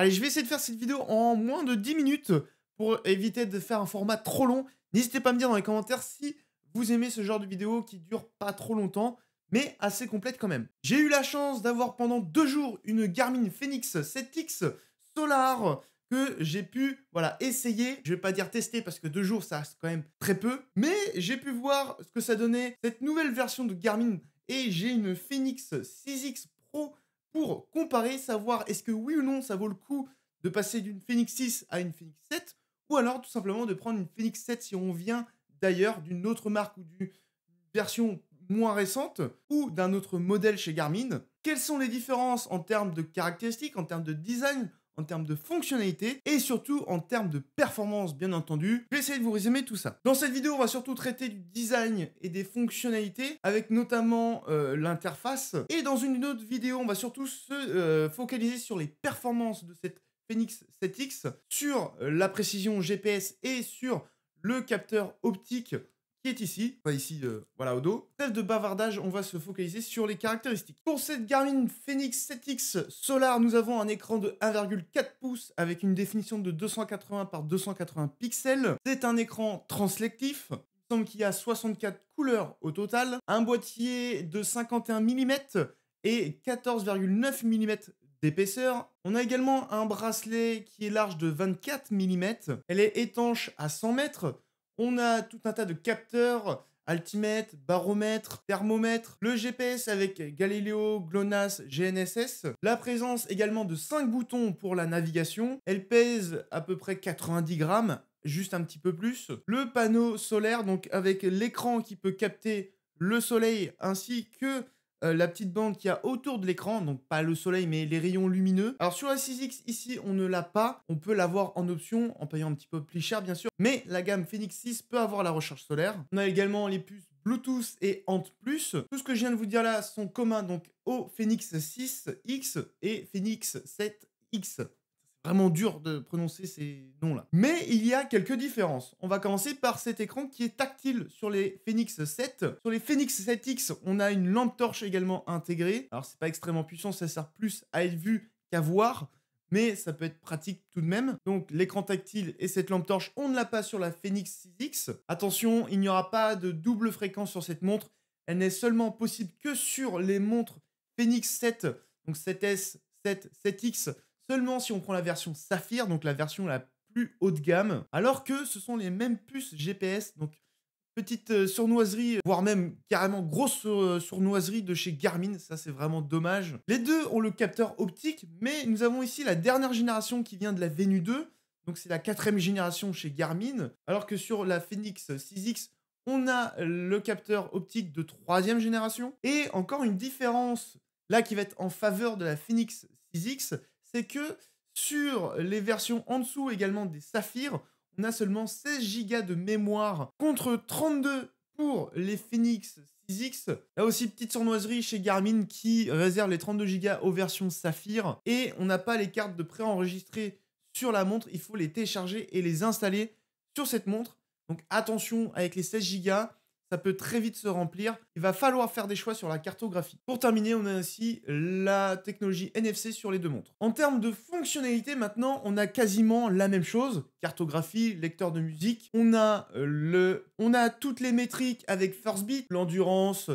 Allez, je vais essayer de faire cette vidéo en moins de 10 minutes pour éviter de faire un format trop long. N'hésitez pas à me dire dans les commentaires si vous aimez ce genre de vidéo qui dure pas trop longtemps, mais assez complète quand même. J'ai eu la chance d'avoir pendant deux jours une Garmin Phoenix 7X Solar que j'ai pu voilà essayer. Je ne vais pas dire tester parce que deux jours ça reste quand même très peu, mais j'ai pu voir ce que ça donnait cette nouvelle version de Garmin et j'ai une Fenix 6X Pro pour comparer, savoir est-ce que oui ou non ça vaut le coup de passer d'une Phoenix 6 à une Phoenix 7, ou alors tout simplement de prendre une Phoenix 7 si on vient d'ailleurs d'une autre marque ou d'une version moins récente ou d'un autre modèle chez Garmin. Quelles sont les différences en termes de caractéristiques, en termes de design, en termes de fonctionnalité et surtout en termes de performance, bien entendu. Je vais essayer de vous résumer tout ça. Dans cette vidéo, on va surtout traiter du design et des fonctionnalités, avec notamment euh, l'interface. Et dans une autre vidéo, on va surtout se euh, focaliser sur les performances de cette Phoenix 7X, sur euh, la précision GPS et sur le capteur optique qui est ici, enfin ici, euh, voilà, au dos. Trêve de bavardage, on va se focaliser sur les caractéristiques. Pour cette Garmin Phoenix 7X Solar, nous avons un écran de 1,4 pouces avec une définition de 280 par 280 pixels. C'est un écran translectif, il semble qu'il y a 64 couleurs au total, un boîtier de 51 mm et 14,9 mm d'épaisseur. On a également un bracelet qui est large de 24 mm. Elle est étanche à 100 mètres on a tout un tas de capteurs, altimètre, baromètre, thermomètre, le GPS avec Galileo, GLONASS, GNSS, la présence également de 5 boutons pour la navigation, elle pèse à peu près 90 grammes, juste un petit peu plus, le panneau solaire donc avec l'écran qui peut capter le soleil ainsi que euh, la petite bande qu'il y a autour de l'écran, donc pas le soleil mais les rayons lumineux. Alors sur la 6X ici on ne l'a pas, on peut l'avoir en option en payant un petit peu plus cher bien sûr, mais la gamme Phoenix 6 peut avoir la recharge solaire. On a également les puces Bluetooth et Ant+. Tout ce que je viens de vous dire là sont communs donc au Phoenix 6X et Phoenix 7X vraiment dur de prononcer ces noms-là. Mais il y a quelques différences. On va commencer par cet écran qui est tactile sur les Phoenix 7. Sur les Phoenix 7X, on a une lampe torche également intégrée. Alors c'est pas extrêmement puissant, ça sert plus à être vu qu'à voir mais ça peut être pratique tout de même. Donc l'écran tactile et cette lampe torche, on ne l'a pas sur la Phoenix 6X. Attention, il n'y aura pas de double fréquence sur cette montre. Elle n'est seulement possible que sur les montres Phoenix 7, donc 7S, 7, 7X seulement si on prend la version Saphir, donc la version la plus haut de gamme, alors que ce sont les mêmes puces GPS, donc petite euh, surnoiserie, voire même carrément grosse euh, sournoiserie de chez Garmin, ça c'est vraiment dommage. Les deux ont le capteur optique, mais nous avons ici la dernière génération qui vient de la Venu 2, donc c'est la quatrième génération chez Garmin, alors que sur la Phoenix 6X, on a le capteur optique de troisième génération, et encore une différence là qui va être en faveur de la Phoenix 6X, c'est que sur les versions en dessous également des saphirs, on a seulement 16 Go de mémoire contre 32 pour les Phoenix 6X. Là aussi, petite sournoiserie chez Garmin qui réserve les 32 Go aux versions Saphir. Et on n'a pas les cartes de préenregistrées sur la montre. Il faut les télécharger et les installer sur cette montre. Donc attention avec les 16 Go ça peut très vite se remplir. Il va falloir faire des choix sur la cartographie. Pour terminer, on a ainsi la technologie NFC sur les deux montres. En termes de fonctionnalités, maintenant, on a quasiment la même chose. Cartographie, lecteur de musique. On a, euh, le... on a toutes les métriques avec First Beat, l'endurance,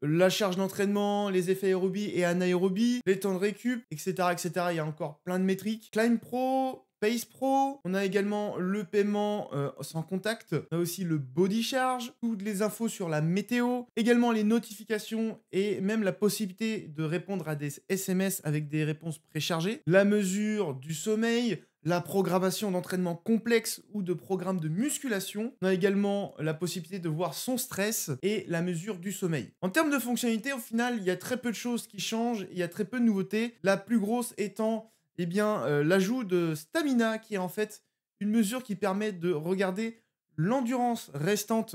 la charge d'entraînement, les effets aérobie et anaérobie, les temps de récup, etc., etc. Il y a encore plein de métriques. Climb Pro, Pace Pro, on a également le paiement euh, sans contact, on a aussi le body charge, toutes les infos sur la météo, également les notifications et même la possibilité de répondre à des SMS avec des réponses préchargées, la mesure du sommeil, la programmation d'entraînement complexe ou de programme de musculation. On a également la possibilité de voir son stress et la mesure du sommeil. En termes de fonctionnalité, au final, il y a très peu de choses qui changent, il y a très peu de nouveautés. La plus grosse étant eh bien, euh, l'ajout de stamina, qui est en fait une mesure qui permet de regarder l'endurance restante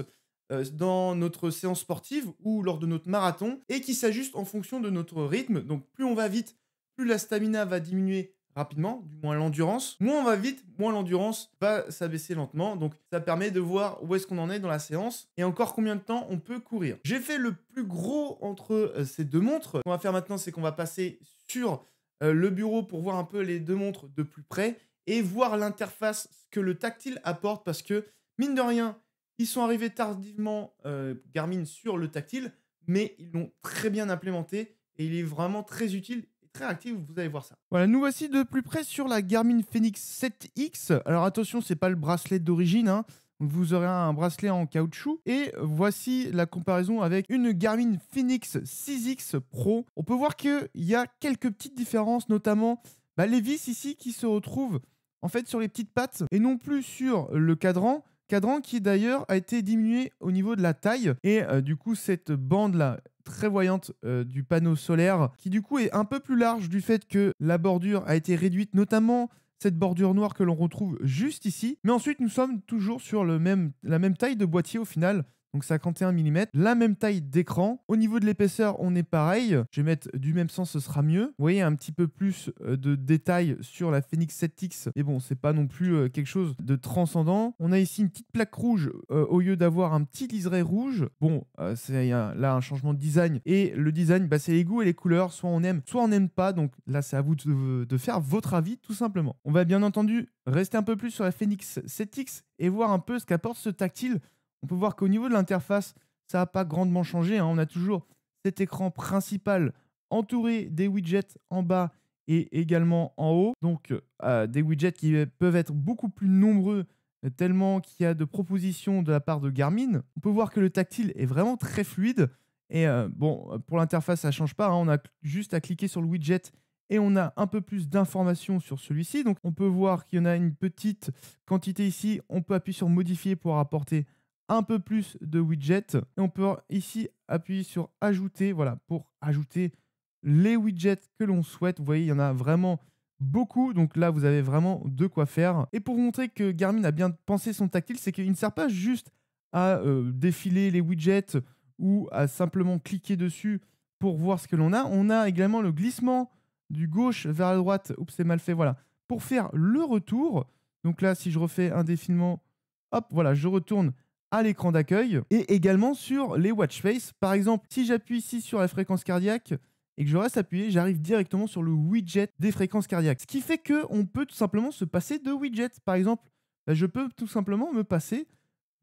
euh, dans notre séance sportive ou lors de notre marathon, et qui s'ajuste en fonction de notre rythme. Donc plus on va vite, plus la stamina va diminuer rapidement, du moins l'endurance. Moins on va vite, moins l'endurance va s'abaisser lentement. Donc ça permet de voir où est-ce qu'on en est dans la séance et encore combien de temps on peut courir. J'ai fait le plus gros entre euh, ces deux montres. Ce qu'on va faire maintenant, c'est qu'on va passer sur euh, le bureau pour voir un peu les deux montres de plus près et voir l'interface que le tactile apporte parce que, mine de rien, ils sont arrivés tardivement, euh, Garmin, sur le tactile, mais ils l'ont très bien implémenté et il est vraiment très utile et très actif. Vous allez voir ça. Voilà, nous voici de plus près sur la Garmin Phoenix 7X. Alors attention, c'est pas le bracelet d'origine, hein vous aurez un bracelet en caoutchouc. Et voici la comparaison avec une Garmin Phoenix 6X Pro. On peut voir qu'il y a quelques petites différences, notamment bah, les vis ici qui se retrouvent en fait sur les petites pattes et non plus sur le cadran. Cadran qui d'ailleurs a été diminué au niveau de la taille. Et euh, du coup, cette bande là très voyante euh, du panneau solaire qui du coup est un peu plus large du fait que la bordure a été réduite notamment cette bordure noire que l'on retrouve juste ici. Mais ensuite, nous sommes toujours sur le même, la même taille de boîtier au final, donc 51 mm, la même taille d'écran. Au niveau de l'épaisseur, on est pareil. Je vais mettre du même sens, ce sera mieux. Vous voyez un petit peu plus euh, de détails sur la Phoenix 7X. Et bon, c'est pas non plus euh, quelque chose de transcendant. On a ici une petite plaque rouge euh, au lieu d'avoir un petit liseré rouge. Bon, c'est là un changement de design. Et le design, bah, c'est les goûts et les couleurs. Soit on aime, soit on n'aime pas. Donc là, c'est à vous de, de faire votre avis, tout simplement. On va bien entendu rester un peu plus sur la Phoenix 7X et voir un peu ce qu'apporte ce tactile on peut voir qu'au niveau de l'interface, ça n'a pas grandement changé. Hein. On a toujours cet écran principal entouré des widgets en bas et également en haut. Donc euh, des widgets qui euh, peuvent être beaucoup plus nombreux euh, tellement qu'il y a de propositions de la part de Garmin. On peut voir que le tactile est vraiment très fluide. Et bon, pour l'interface, ça ne change pas. Hein. On a juste à cliquer sur le widget et on a un peu plus d'informations sur celui-ci. Donc on peut voir qu'il y en a une petite quantité ici. On peut appuyer sur modifier pour apporter un peu plus de widgets. Et on peut ici appuyer sur ajouter, voilà, pour ajouter les widgets que l'on souhaite. Vous voyez, il y en a vraiment beaucoup, donc là vous avez vraiment de quoi faire. Et pour vous montrer que Garmin a bien pensé son tactile, c'est qu'il ne sert pas juste à euh, défiler les widgets ou à simplement cliquer dessus pour voir ce que l'on a. On a également le glissement du gauche vers la droite, oups c'est mal fait, voilà, pour faire le retour. Donc là si je refais un défilement, hop, voilà, je retourne à l'écran d'accueil et également sur les watch face. Par exemple, si j'appuie ici sur la fréquence cardiaque et que je reste appuyé, j'arrive directement sur le widget des fréquences cardiaques. Ce qui fait que on peut tout simplement se passer de widgets. Par exemple, ben, je peux tout simplement me passer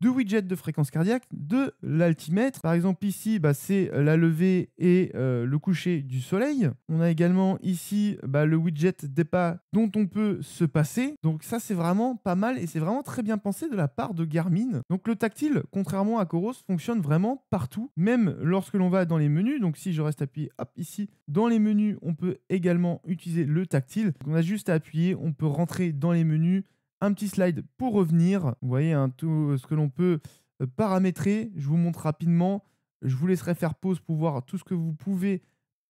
deux widgets de fréquence cardiaque, de l'altimètre. Par exemple, ici, bah, c'est euh, la levée et euh, le coucher du soleil. On a également ici bah, le widget des pas dont on peut se passer. Donc ça, c'est vraiment pas mal et c'est vraiment très bien pensé de la part de Garmin. Donc le tactile, contrairement à Coros, fonctionne vraiment partout, même lorsque l'on va dans les menus. Donc si je reste appuyé, ici, dans les menus, on peut également utiliser le tactile. on a juste à appuyer, on peut rentrer dans les menus, un petit slide pour revenir. Vous voyez un hein, tout euh, ce que l'on peut euh, paramétrer. Je vous montre rapidement. Je vous laisserai faire pause pour voir tout ce que vous pouvez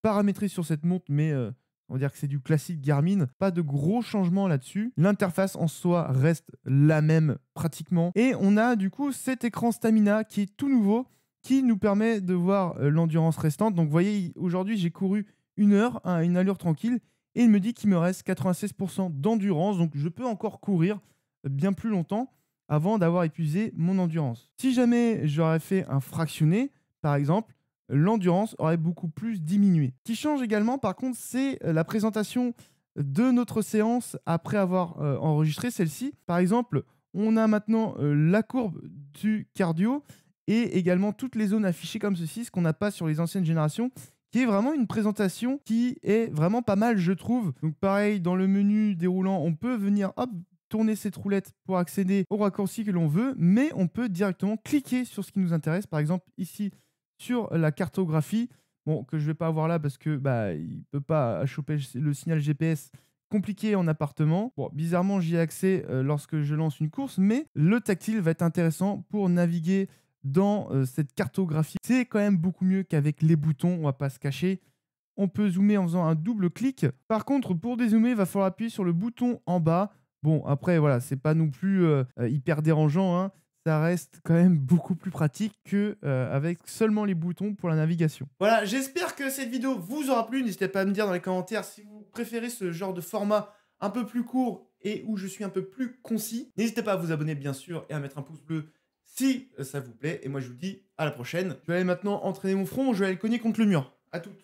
paramétrer sur cette montre, mais euh, on va dire que c'est du classique Garmin. Pas de gros changements là-dessus. L'interface en soi reste la même pratiquement. Et on a du coup cet écran Stamina qui est tout nouveau, qui nous permet de voir l'endurance restante. Donc vous voyez, aujourd'hui j'ai couru une heure à hein, une allure tranquille. Et il me dit qu'il me reste 96% d'endurance, donc je peux encore courir bien plus longtemps avant d'avoir épuisé mon endurance. Si jamais j'aurais fait un fractionné, par exemple, l'endurance aurait beaucoup plus diminué. Ce qui change également, par contre, c'est euh, la présentation de notre séance après avoir euh, enregistré celle-ci. Par exemple, on a maintenant euh, la courbe du cardio et également toutes les zones affichées comme ceci, ce qu'on n'a pas sur les anciennes générations, qui est vraiment une présentation qui est vraiment pas mal, je trouve. Donc pareil, dans le menu déroulant, on peut venir, hop, tourner cette roulette pour accéder au raccourci que l'on veut, mais on peut directement cliquer sur ce qui nous intéresse. Par exemple, ici, sur la cartographie, bon, que je vais pas avoir là parce que bah, il peut pas choper le signal GPS compliqué en appartement. Bon, bizarrement, j'y ai accès euh, lorsque je lance une course, mais le tactile va être intéressant pour naviguer dans euh, cette cartographie. C'est quand même beaucoup mieux qu'avec les boutons, on va pas se cacher. On peut zoomer en faisant un double clic. Par contre, pour dézoomer, il va falloir appuyer sur le bouton en bas. Bon, après, voilà, c'est pas non plus euh, euh, hyper dérangeant. Hein. Ça reste quand même beaucoup plus pratique que avec seulement les boutons pour la navigation. Voilà, j'espère que cette vidéo vous aura plu. N'hésitez pas à me dire dans les commentaires si vous préférez ce genre de format un peu plus court et où je suis un peu plus concis. N'hésitez pas à vous abonner bien sûr et à mettre un pouce bleu si ça vous plaît. Et moi, je vous dis à la prochaine. Je vais aller maintenant entraîner mon front. Je vais aller cogner contre le mur. À toutes.